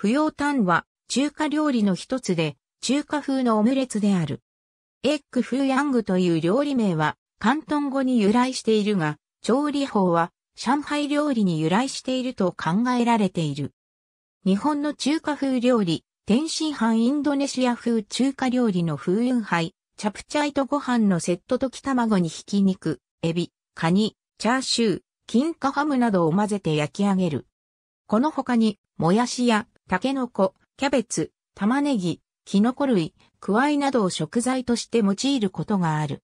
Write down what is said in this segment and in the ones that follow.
不要単は中華料理の一つで中華風のオムレツである。エッグフーヤングという料理名は広東語に由来しているが、調理法は上海料理に由来していると考えられている。日本の中華風料理、天津飯インドネシア風中華料理の風雲杯、チャプチャイとご飯のセット溶き卵にひき肉、エビ、カニ、チャーシュー、金華ハムなどを混ぜて焼き上げる。この他に、もやしやタケノコ、キャベツ、玉ねぎ、キノコ類、クワイなどを食材として用いることがある。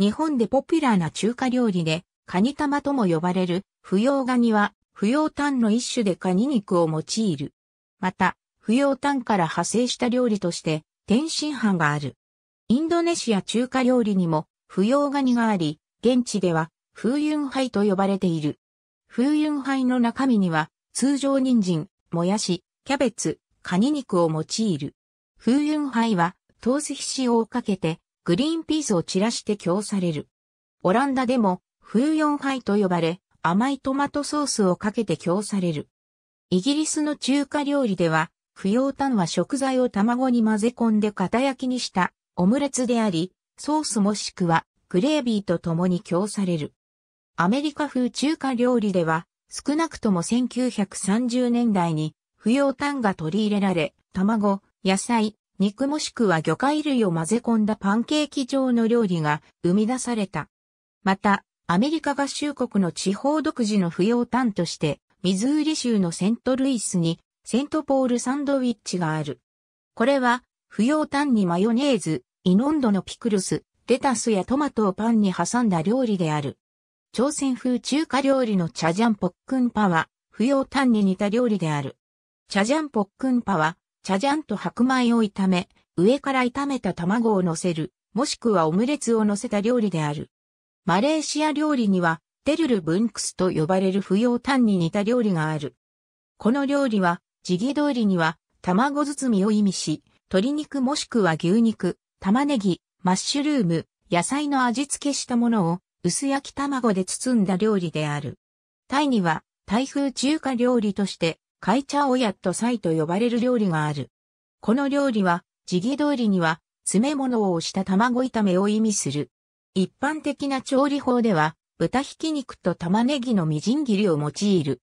日本でポピュラーな中華料理で、カニ玉とも呼ばれる、不要ガニは、不要炭の一種でカニ肉を用いる。また、不要炭から派生した料理として、天津飯がある。インドネシア中華料理にも、不要ガニがあり、現地では、風雲杯と呼ばれている。風雲杯の中身には、通常人参、もやし、キャベツ、カニ肉を用いる。風雲杯は、トース皮をかけて、グリーンピースを散らして供される。オランダでも、風雲杯と呼ばれ、甘いトマトソースをかけて供される。イギリスの中華料理では、不要炭は食材を卵に混ぜ込んで型焼きにしたオムレツであり、ソースもしくはグレービーと共に供される。アメリカ風中華料理では、少なくとも1930年代に不要炭が取り入れられ、卵、野菜、肉もしくは魚介類を混ぜ込んだパンケーキ状の料理が生み出された。また、アメリカ合衆国の地方独自の不要炭として、ミズーリ州のセントルイスにセントポールサンドウィッチがある。これは、不要炭にマヨネーズ、イノンドのピクルス、レタスやトマトをパンに挟んだ料理である。朝鮮風中華料理のチャジャンポックンパは、不要炭に似た料理である。チャジャンポックンパは、チャジャンと白米を炒め、上から炒めた卵を乗せる、もしくはオムレツを乗せた料理である。マレーシア料理には、テルルブンクスと呼ばれる不要単に似た料理がある。この料理は、地ギ通りには、卵包みを意味し、鶏肉もしくは牛肉、玉ねぎ、マッシュルーム、野菜の味付けしたものを、薄焼き卵で包んだ料理である。タイには、台風中華料理として、カイチャオヤットサイと呼ばれる料理がある。この料理は、時期通りには、詰め物を押した卵炒めを意味する。一般的な調理法では、豚ひき肉と玉ねぎのみじん切りを用いる。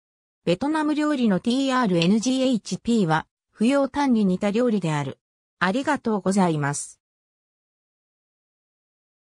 ベトナム料理の TRNGHP は、不要単に似た料理である。ありがとうございます。